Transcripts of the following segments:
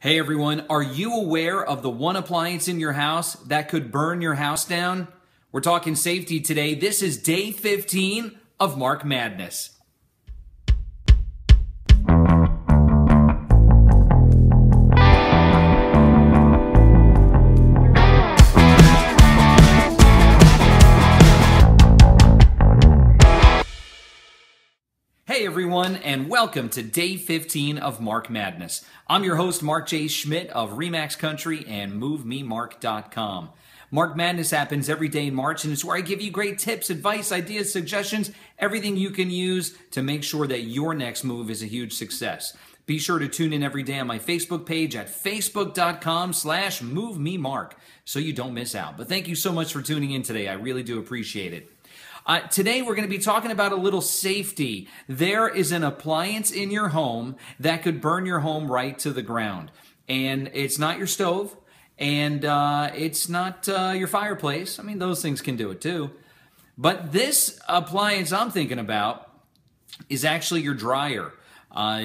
Hey everyone, are you aware of the one appliance in your house that could burn your house down? We're talking safety today. This is day 15 of Mark Madness. Hey everyone, and welcome to day 15 of Mark Madness. I'm your host, Mark J. Schmidt of Remax Country and MoveMeMark.com. Mark Madness happens every day in March, and it's where I give you great tips, advice, ideas, suggestions, everything you can use to make sure that your next move is a huge success. Be sure to tune in every day on my Facebook page at facebook.com slash movememark so you don't miss out. But thank you so much for tuning in today. I really do appreciate it. Uh, today, we're going to be talking about a little safety. There is an appliance in your home that could burn your home right to the ground. And it's not your stove, and uh, it's not uh, your fireplace. I mean, those things can do it too. But this appliance I'm thinking about is actually your dryer. Uh,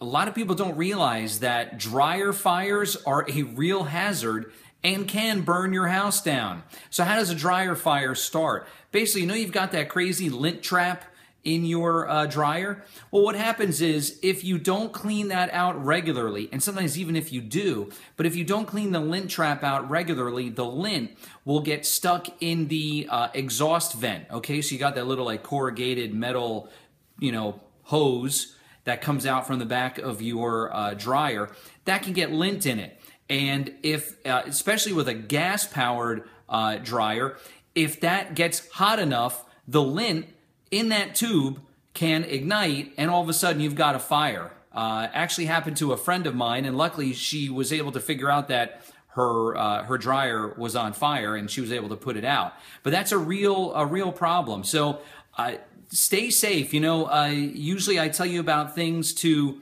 a lot of people don't realize that dryer fires are a real hazard and can burn your house down. So how does a dryer fire start? Basically, you know you've got that crazy lint trap in your uh, dryer. Well, what happens is if you don't clean that out regularly, and sometimes even if you do, but if you don't clean the lint trap out regularly, the lint will get stuck in the uh, exhaust vent. Okay, so you got that little like corrugated metal, you know, hose that comes out from the back of your uh, dryer, that can get lint in it. And if, uh, especially with a gas powered uh, dryer, if that gets hot enough, the lint in that tube can ignite, and all of a sudden you've got a fire. Uh, actually happened to a friend of mine, and luckily she was able to figure out that her uh, her dryer was on fire and she was able to put it out. But that's a real a real problem. So uh, stay safe. You know, uh, usually I tell you about things to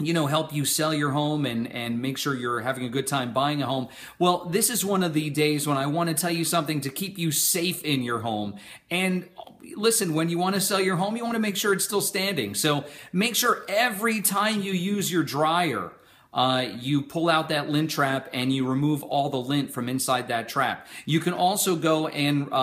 you know help you sell your home and and make sure you're having a good time buying a home well this is one of the days when i want to tell you something to keep you safe in your home and listen when you want to sell your home you want to make sure it's still standing so make sure every time you use your dryer uh, you pull out that lint trap and you remove all the lint from inside that trap. You can also go and uh,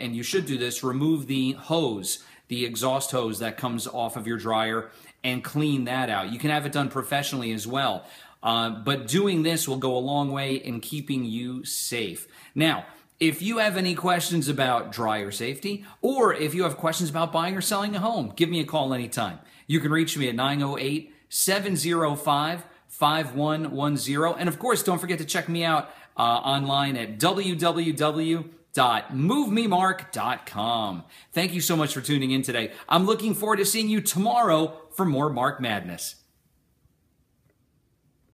and you should do this. Remove the hose the exhaust hose that comes off of your dryer and clean that out. You can have it done professionally as well. Uh, but doing this will go a long way in keeping you safe. Now, if you have any questions about dryer safety, or if you have questions about buying or selling a home, give me a call anytime. You can reach me at 908 705 5110. And of course, don't forget to check me out uh, online at www www.movememark.com. Thank you so much for tuning in today. I'm looking forward to seeing you tomorrow for more Mark Madness.